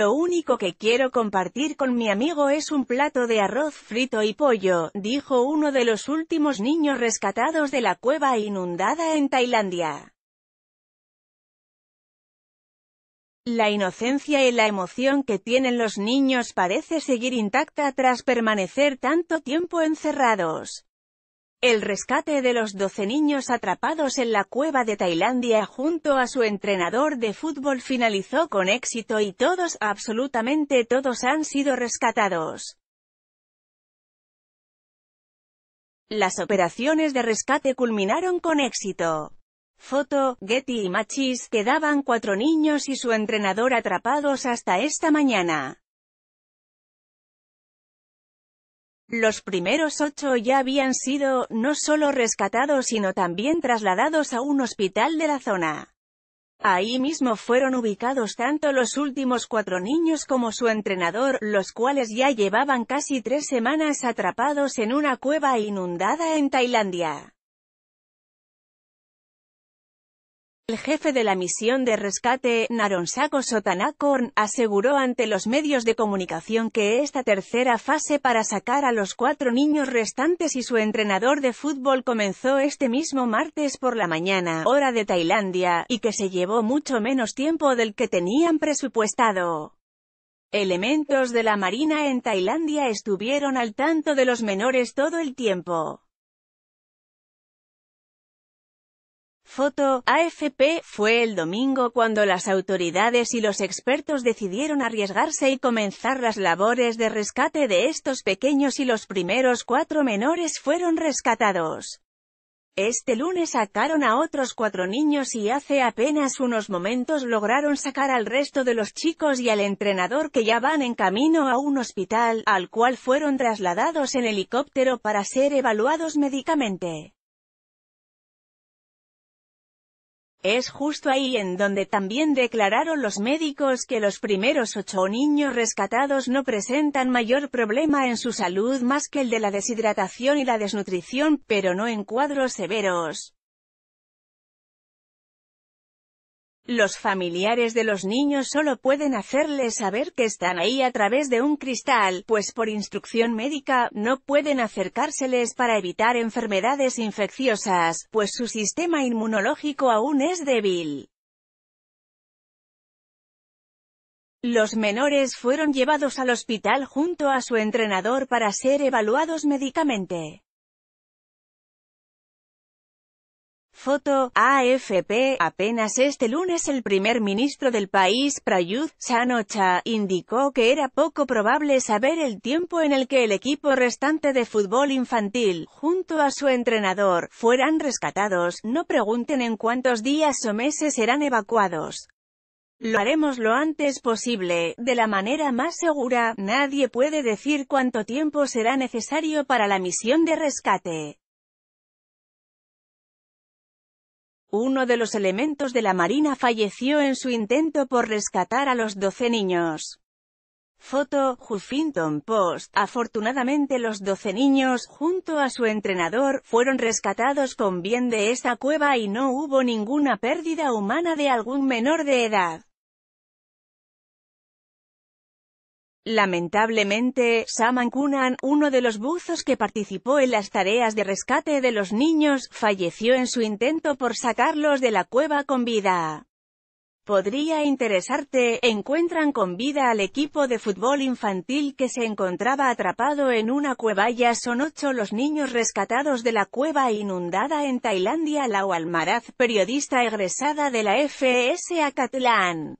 Lo único que quiero compartir con mi amigo es un plato de arroz frito y pollo, dijo uno de los últimos niños rescatados de la cueva inundada en Tailandia. La inocencia y la emoción que tienen los niños parece seguir intacta tras permanecer tanto tiempo encerrados. El rescate de los 12 niños atrapados en la cueva de Tailandia junto a su entrenador de fútbol finalizó con éxito y todos, absolutamente todos han sido rescatados. Las operaciones de rescate culminaron con éxito. Foto, Getty y Machis quedaban cuatro niños y su entrenador atrapados hasta esta mañana. Los primeros ocho ya habían sido, no solo rescatados sino también trasladados a un hospital de la zona. Ahí mismo fueron ubicados tanto los últimos cuatro niños como su entrenador, los cuales ya llevaban casi tres semanas atrapados en una cueva inundada en Tailandia. El jefe de la misión de rescate, Naronsako Sotanakorn, aseguró ante los medios de comunicación que esta tercera fase para sacar a los cuatro niños restantes y su entrenador de fútbol comenzó este mismo martes por la mañana, hora de Tailandia, y que se llevó mucho menos tiempo del que tenían presupuestado. Elementos de la Marina en Tailandia estuvieron al tanto de los menores todo el tiempo. AFP, fue el domingo cuando las autoridades y los expertos decidieron arriesgarse y comenzar las labores de rescate de estos pequeños y los primeros cuatro menores fueron rescatados. Este lunes sacaron a otros cuatro niños y hace apenas unos momentos lograron sacar al resto de los chicos y al entrenador que ya van en camino a un hospital, al cual fueron trasladados en helicóptero para ser evaluados médicamente. Es justo ahí en donde también declararon los médicos que los primeros ocho niños rescatados no presentan mayor problema en su salud más que el de la deshidratación y la desnutrición, pero no en cuadros severos. Los familiares de los niños solo pueden hacerles saber que están ahí a través de un cristal, pues por instrucción médica, no pueden acercárseles para evitar enfermedades infecciosas, pues su sistema inmunológico aún es débil. Los menores fueron llevados al hospital junto a su entrenador para ser evaluados médicamente. Foto, AFP, apenas este lunes el primer ministro del país, Prayut Sanocha, indicó que era poco probable saber el tiempo en el que el equipo restante de fútbol infantil, junto a su entrenador, fueran rescatados, no pregunten en cuántos días o meses serán evacuados. Lo haremos lo antes posible, de la manera más segura, nadie puede decir cuánto tiempo será necesario para la misión de rescate. Uno de los elementos de la Marina falleció en su intento por rescatar a los 12 niños. Foto, Huffington Post. Afortunadamente los 12 niños, junto a su entrenador, fueron rescatados con bien de esta cueva y no hubo ninguna pérdida humana de algún menor de edad. Lamentablemente, Saman Kunan, uno de los buzos que participó en las tareas de rescate de los niños, falleció en su intento por sacarlos de la cueva con vida. Podría interesarte, encuentran con vida al equipo de fútbol infantil que se encontraba atrapado en una cueva. Ya son ocho los niños rescatados de la cueva inundada en Tailandia. Lau Almaraz, periodista egresada de la FSA Acatlán.